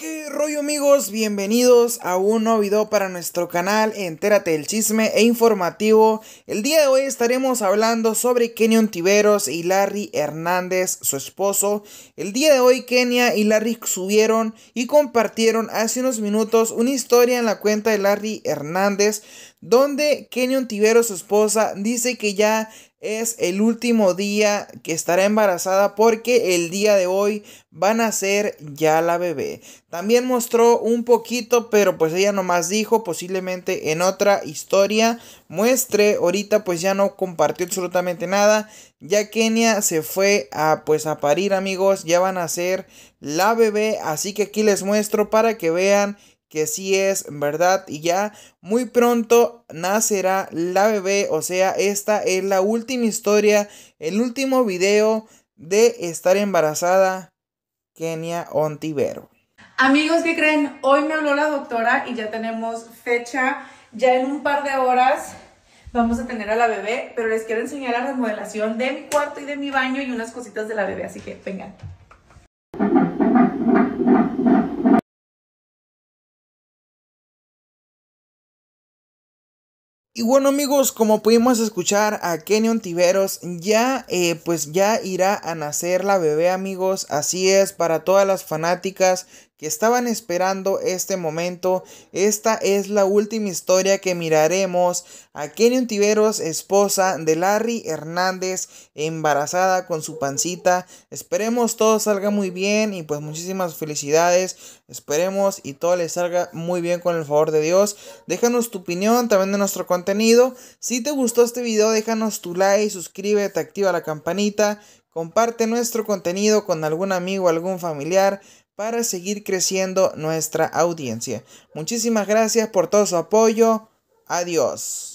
¿Qué rollo amigos? Bienvenidos a un nuevo video para nuestro canal Entérate del chisme e informativo. El día de hoy estaremos hablando sobre Kenyon Tiveros y Larry Hernández, su esposo. El día de hoy Kenia y Larry subieron y compartieron hace unos minutos una historia en la cuenta de Larry Hernández donde Kenyon Tiveros, su esposa, dice que ya es el último día que estará embarazada porque el día de hoy van a ser ya la bebé. También mostró un poquito, pero pues ella nomás dijo, posiblemente en otra historia muestre. Ahorita pues ya no compartió absolutamente nada. Ya Kenia se fue a pues a parir amigos, ya van a ser la bebé, así que aquí les muestro para que vean que sí es verdad y ya muy pronto nacerá la bebé, o sea, esta es la última historia, el último video de estar embarazada Kenia Ontivero. Amigos, ¿qué creen? Hoy me habló la doctora y ya tenemos fecha, ya en un par de horas vamos a tener a la bebé, pero les quiero enseñar la remodelación de mi cuarto y de mi baño y unas cositas de la bebé, así que vengan. Y bueno amigos, como pudimos escuchar a Kenyon Tiveros, ya eh, pues ya irá a nacer la bebé amigos, así es para todas las fanáticas que estaban esperando este momento, esta es la última historia que miraremos a Kenyon Tiveros, esposa de Larry Hernández, embarazada con su pancita, esperemos todo salga muy bien y pues muchísimas felicidades, esperemos y todo les salga muy bien con el favor de Dios, déjanos tu opinión también de nuestro contenido si te gustó este video, déjanos tu like, suscríbete, activa la campanita, comparte nuestro contenido con algún amigo, algún familiar para seguir creciendo nuestra audiencia. Muchísimas gracias por todo su apoyo. Adiós.